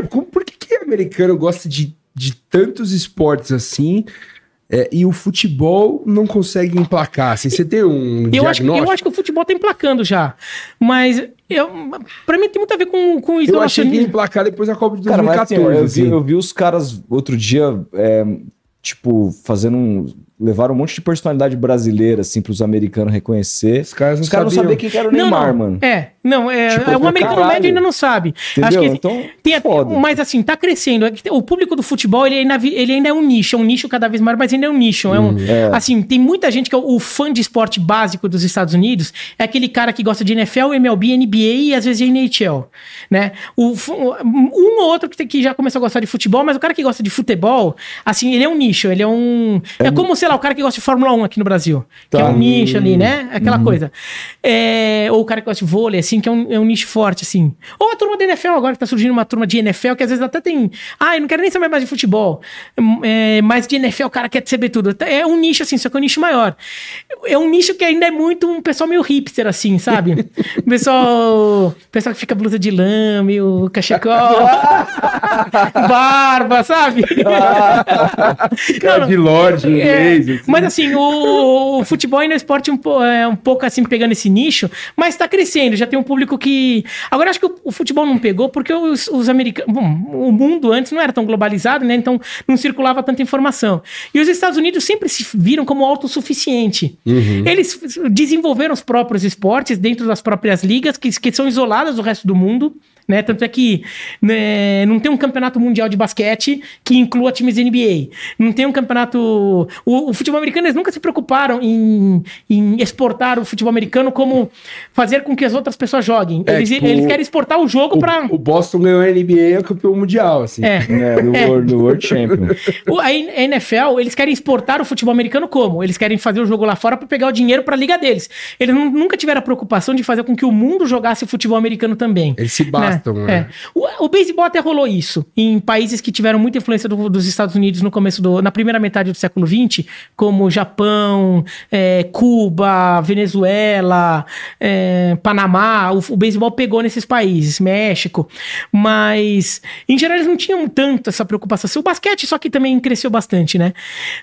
cara, como, por que, que americano gosta de, de tantos esportes assim? É, e o futebol não consegue emplacar. Assim, você tem um eu diagnóstico? Acho, eu acho que o futebol tá emplacando já. Mas eu, pra mim tem muito a ver com, com isso. Eu achei que ia emplacar depois da Copa de 2014. Cara, mas, assim, eu, vi, assim. eu vi os caras outro dia é, tipo, fazendo um. Levaram um monte de personalidade brasileira, assim, pros americanos reconhecer. Os caras não, Os caras não sabiam quem era o Neymar, não, mano. É, não, é. Tipo, é, um americano médio ainda não sabe. Entendeu? Acho que então, tem, foda. Mas assim, tá crescendo. É o público do futebol, ele ainda, ele ainda é um nicho, é um nicho cada vez maior, mas ainda é um nicho. É um, uhum. é. Assim, tem muita gente que é o, o fã de esporte básico dos Estados Unidos, é aquele cara que gosta de NFL, MLB, NBA e às vezes NHL. Né? O, um ou outro que, que já começou a gostar de futebol, mas o cara que gosta de futebol, assim, ele é um nicho nicho, ele é um. É, é como, sei lá, o cara que gosta de Fórmula 1 aqui no Brasil. Tá. Que é tá. um nicho ali, né? Uhum. Aquela uhum. coisa. É, ou o cara que gosta de vôlei, assim, que é um, é um nicho forte, assim. Ou a turma da NFL agora, que tá surgindo uma turma de NFL, que às vezes até tem. Ah, eu não quero nem saber mais de futebol. É, mas de NFL o cara quer receber tudo. É um nicho, assim, só que é um nicho maior. É um nicho que ainda é muito um pessoal meio hipster, assim, sabe? pessoal. Pessoal que fica blusa de lã, meio cachecol. barba, sabe? Cara de Lorde é, inglês. É. Assim. Mas assim, o, o futebol ainda é um esporte um, é, um pouco assim, pegando esse nicho, mas tá crescendo, já tem um público que. Agora acho que o, o futebol não pegou, porque os, os americanos. Bom, o mundo antes não era tão globalizado, né? Então não circulava tanta informação. E os Estados Unidos sempre se viram como autossuficiente. Uhum. Eles desenvolveram os próprios esportes dentro das próprias ligas, que, que são isoladas do resto do mundo. Né? Tanto é que né, não tem um campeonato mundial de basquete que inclua times NBA. Não tem um campeonato. O, o futebol americano, eles nunca se preocuparam em, em, exportar o futebol americano como fazer com que as outras pessoas joguem. É, eles, tipo, eles, querem exportar o jogo para. O Boston ganhou a NBA é campeão mundial, assim. É. Né? No, é. World, no World Champion. O, a NFL, eles querem exportar o futebol americano como? Eles querem fazer o jogo lá fora para pegar o dinheiro para a liga deles. Eles nunca tiveram a preocupação de fazer com que o mundo jogasse futebol americano também. Eles se bastam. Né? gostam. É. Né? O, o beisebol até rolou isso em países que tiveram muita influência do, dos Estados Unidos no começo do, na primeira metade do século XX, como Japão, é, Cuba, Venezuela, é, Panamá. O, o beisebol pegou nesses países, México. Mas em geral eles não tinham tanto essa preocupação. O basquete só que também cresceu bastante, né,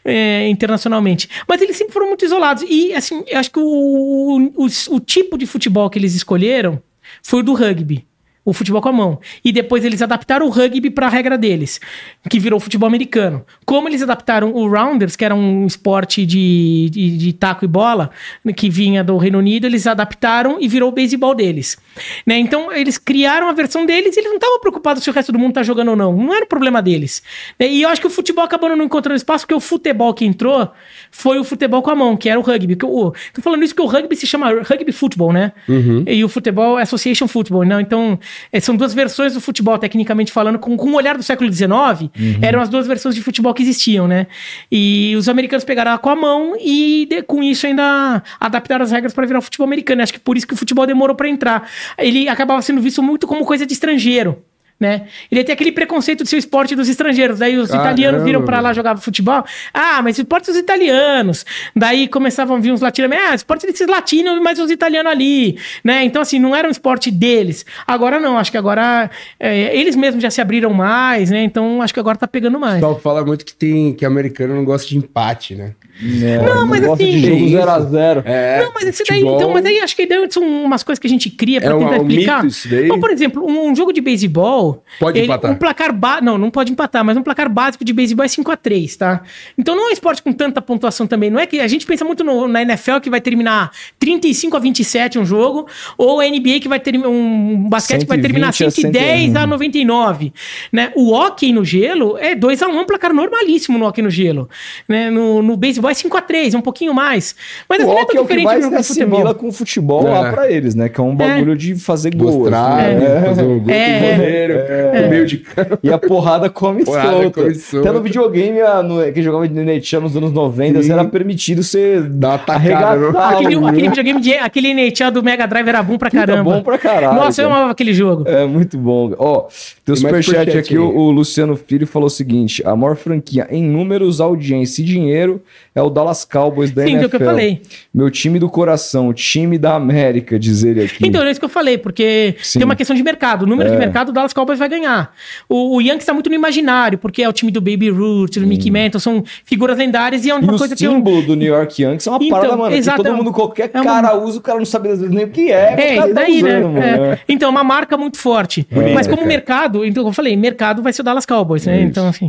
é, internacionalmente. Mas eles sempre foram muito isolados e assim, eu acho que o, o, o tipo de futebol que eles escolheram foi o do rugby o futebol com a mão. E depois eles adaptaram o rugby para a regra deles, que virou futebol americano. Como eles adaptaram o rounders, que era um esporte de, de, de taco e bola, que vinha do Reino Unido, eles adaptaram e virou o beisebol deles. Né? Então eles criaram a versão deles e eles não estavam preocupados se o resto do mundo tá jogando ou não. Não era o problema deles. Né? E eu acho que o futebol acabou não encontrando espaço, porque o futebol que entrou foi o futebol com a mão, que era o rugby. eu, tô falando isso porque o rugby se chama rugby futebol, né? Uhum. E o futebol é association futebol. Não, né? então é, são duas versões do futebol, tecnicamente falando, com, com o olhar do século XIX, uhum. eram as duas versões de futebol que existiam, né? E os americanos pegaram ela com a mão e de, com isso ainda adaptaram as regras para virar o futebol americano. Acho que por isso que o futebol demorou para entrar. Ele acabava sendo visto muito como coisa de estrangeiro né? Ele tem aquele preconceito de ser o esporte dos estrangeiros. Daí os Caramba. italianos viram para lá jogar futebol. Ah, mas esporte dos italianos. Daí começavam a vir uns latinos. Ah, esporte desses latinos, mas os italianos ali, né? Então, assim, não era um esporte deles. Agora não, acho que agora é, eles mesmos já se abriram mais, né? Então, acho que agora tá pegando mais. O fala muito que tem que americano não gosta de empate, né? É, não, não, mas assim. De jogo zero a zero. É, não, mas esse daí, então, mas aí acho que daí são umas coisas que a gente cria pra é tentar é um, explicar. Um Ou, por exemplo, um, um jogo de beisebol Pode ele, empatar. Um placar ba... Não, não pode empatar, mas um placar básico de beisebol é 5x3, tá? Então não é um esporte com tanta pontuação também. Não é que a gente pensa muito no, na NFL que vai terminar 35 a 27 um jogo, ou a NBA que vai ter um basquete que vai terminar 110 a, a 99. Né? O hockey no gelo é 2x1, um placar normalíssimo no hockey no gelo. Né? No, no beisebol é 5x3, um pouquinho mais. Mas o assim, é hockey é, é o que mais se assimila com o futebol é. lá pra eles, né? Que é um é. bagulho é. de fazer gol. Mostrar, assim, né? né? fazer um gol é. goleiro, é. meio de campo. E a porrada come porrada solta. Come solta. Até no videogame, a, no, que jogava de Netian nos anos 90, era permitido você dar a Né? Aquele, aquele videogame de aquele Netian do Mega Drive era bom pra caramba. Muito bom pra caralho. Nossa, cara. eu amava aquele jogo. É muito bom. Ó, tem um superchat aqui, o, o, Luciano Filho falou o seguinte: a maior franquia em números, audiência e dinheiro é o Dallas Cowboys da Sim, NFL. Sim, que eu falei. Meu time do coração, time da América, diz ele aqui. Então, é isso que eu falei, porque Sim. tem uma questão de mercado. O número é. de mercado, o Dallas Cowboys Cowboys vai ganhar. O, o Yankees está muito no imaginário, porque é o time do Baby Ruth, do hum. Mickey Mantle, são figuras lendárias e é uma e coisa que. O símbolo eu... do New York Yankees é uma então, parada, mano. Exato, todo mundo, qualquer é uma... cara usa, o cara não sabe nem o que é. É, é daí, usando, né? É. Né? Então, é uma marca muito forte. mas como cara. mercado, então, eu falei, mercado vai ser o Dallas Cowboys, né? Isso. Então, assim.